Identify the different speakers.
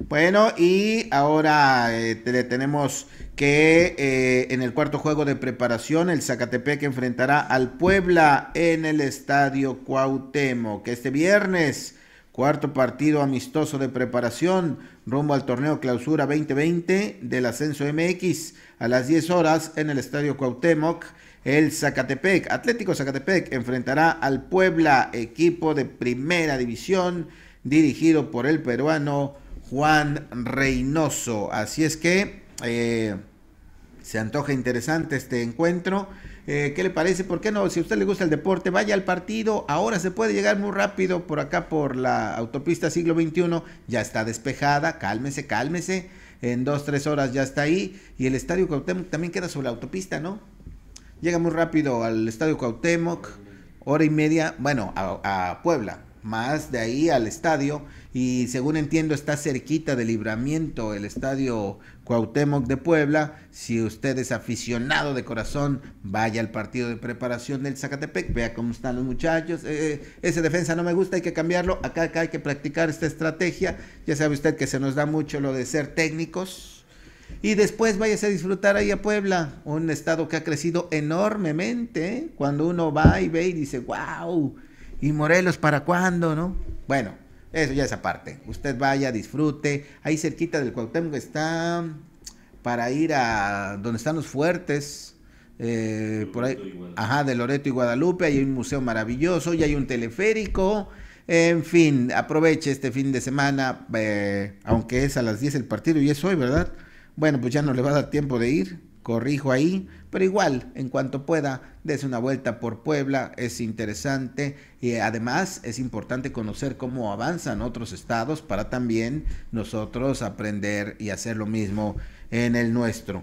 Speaker 1: Bueno, y ahora eh, tenemos que eh, en el cuarto juego de preparación el Zacatepec enfrentará al Puebla en el Estadio Cuauhtémoc. este viernes, cuarto partido amistoso de preparación rumbo al torneo Clausura 2020 del Ascenso MX a las 10 horas en el Estadio Cuauhtémoc. El Zacatepec, Atlético Zacatepec, enfrentará al Puebla, equipo de primera división dirigido por el peruano Juan Reynoso. Así es que eh, se antoja interesante este encuentro. Eh, ¿Qué le parece? ¿Por qué no? Si a usted le gusta el deporte, vaya al partido. Ahora se puede llegar muy rápido por acá por la autopista siglo XXI. Ya está despejada. Cálmese, cálmese. En dos, tres horas ya está ahí. Y el estadio Cuauhtémoc también queda sobre la autopista, ¿no? Llega muy rápido al estadio Cuauhtémoc. Hora y media, bueno, a Puebla más de ahí al estadio y según entiendo está cerquita de Libramiento el estadio Cuauhtémoc de Puebla. Si usted es aficionado de corazón, vaya al partido de preparación del Zacatepec, vea cómo están los muchachos. Eh, eh, ese defensa no me gusta, hay que cambiarlo. Acá, hay que practicar esta estrategia. Ya sabe usted que se nos da mucho lo de ser técnicos. Y después váyase a disfrutar ahí a Puebla, un estado que ha crecido enormemente. ¿eh? Cuando uno va y ve y dice, wow, ¿Y Morelos para cuándo, no? Bueno, eso ya es aparte. Usted vaya, disfrute. Ahí cerquita del Cuauhtémoc está para ir a donde están los fuertes. Eh, por ahí, ajá, de Loreto y Guadalupe, hay un museo maravilloso y hay un teleférico. En fin, aproveche este fin de semana, eh, aunque es a las 10 el partido y es hoy, ¿verdad? Bueno, pues ya no le va a dar tiempo de ir corrijo ahí, pero igual, en cuanto pueda, des una vuelta por Puebla, es interesante y además es importante conocer cómo avanzan otros estados para también nosotros aprender y hacer lo mismo en el nuestro.